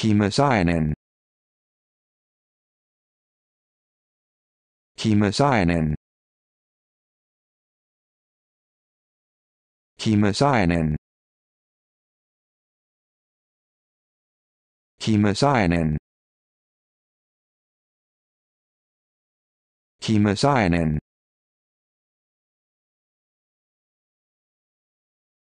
Hemocyanin. Hemocyanin. Hemocyanin. Hemocyanin. Hemocyanin.